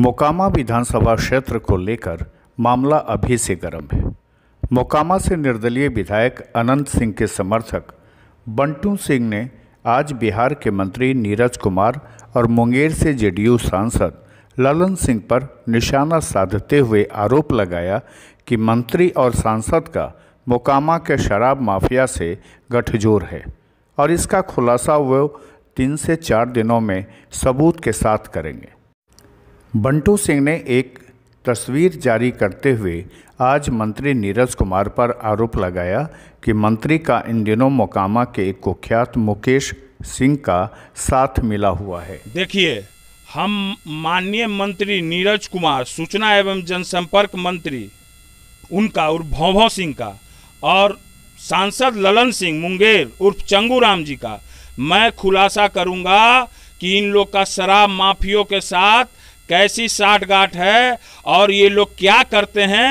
मोकामा विधानसभा क्षेत्र को लेकर मामला अभी से गर्म है मोकामा से निर्दलीय विधायक अनंत सिंह के समर्थक बंटू सिंह ने आज बिहार के मंत्री नीरज कुमार और मुंगेर से जेडीयू सांसद ललन सिंह पर निशाना साधते हुए आरोप लगाया कि मंत्री और सांसद का मोकामा के शराब माफिया से गठजोर है और इसका खुलासा वो तीन से चार दिनों में सबूत के साथ करेंगे बंटू सिंह ने एक तस्वीर जारी करते हुए आज मंत्री नीरज कुमार पर आरोप लगाया कि मंत्री का इन दिनों मोकामा के एक कुख्यात मुकेश सिंह का साथ मिला हुआ है देखिए हम माननीय मंत्री नीरज कुमार सूचना एवं जनसंपर्क मंत्री उनका उर्फ भौभ सिंह का और सांसद ललन सिंह मुंगेर उर्फ चंगू राम जी का मैं खुलासा करूंगा कि इन लोग का शराब माफियों के साथ कैसी साठगांठ है और ये लोग क्या करते हैं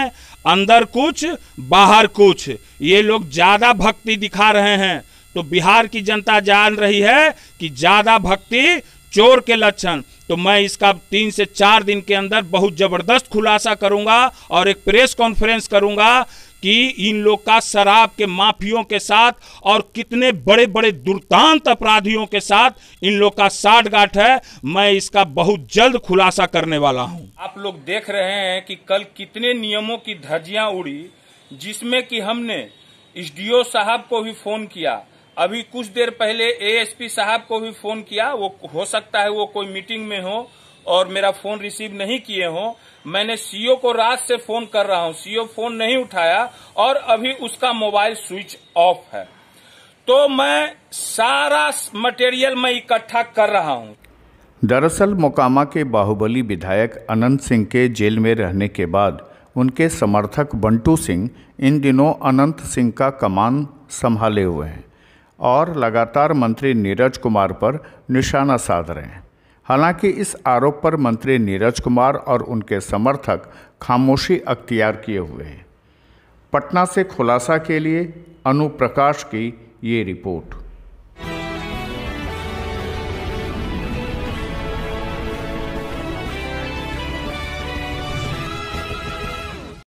अंदर कुछ बाहर कुछ ये लोग ज़्यादा भक्ति दिखा रहे हैं तो बिहार की जनता जान रही है कि ज़्यादा भक्ति चोर के लक्षण तो मैं इसका तीन से चार दिन के अंदर बहुत ज़बरदस्त खुलासा करूंगा और एक प्रेस कॉन्फ्रेंस करूंगा कि इन लोग का शराब के माफियों के साथ और कितने बड़े बड़े दुर्दांत अपराधियों के साथ इन लोग का साठगांठ है मैं इसका बहुत जल्द खुलासा करने वाला हूँ आप लोग देख रहे हैं कि कल कितने नियमों की धज्जियां उड़ी जिसमें कि हमने एसडीओ साहब को भी फोन किया अभी कुछ देर पहले एएसपी साहब को भी फोन किया वो हो सकता है वो कोई मीटिंग में हो और मेरा फोन रिसीव नहीं किए हो मैंने सीओ को रात से फोन कर रहा हूं सीओ फोन नहीं उठाया और अभी उसका मोबाइल स्विच ऑफ है तो मैं सारा मटेरियल मैं इकट्ठा कर रहा हूँ दरअसल मोकामा के बाहुबली विधायक अनंत सिंह के जेल में रहने के बाद उनके समर्थक बंटू सिंह इन दिनों अनंत सिंह का कमान संभाले हुए हैं और लगातार मंत्री नीरज कुमार पर निशाना साध रहे हैं हालांकि इस आरोप पर मंत्री नीरज कुमार और उनके समर्थक खामोशी अख्तियार किए हुए हैं पटना से खुलासा के लिए अनुप्रकाश की ये रिपोर्ट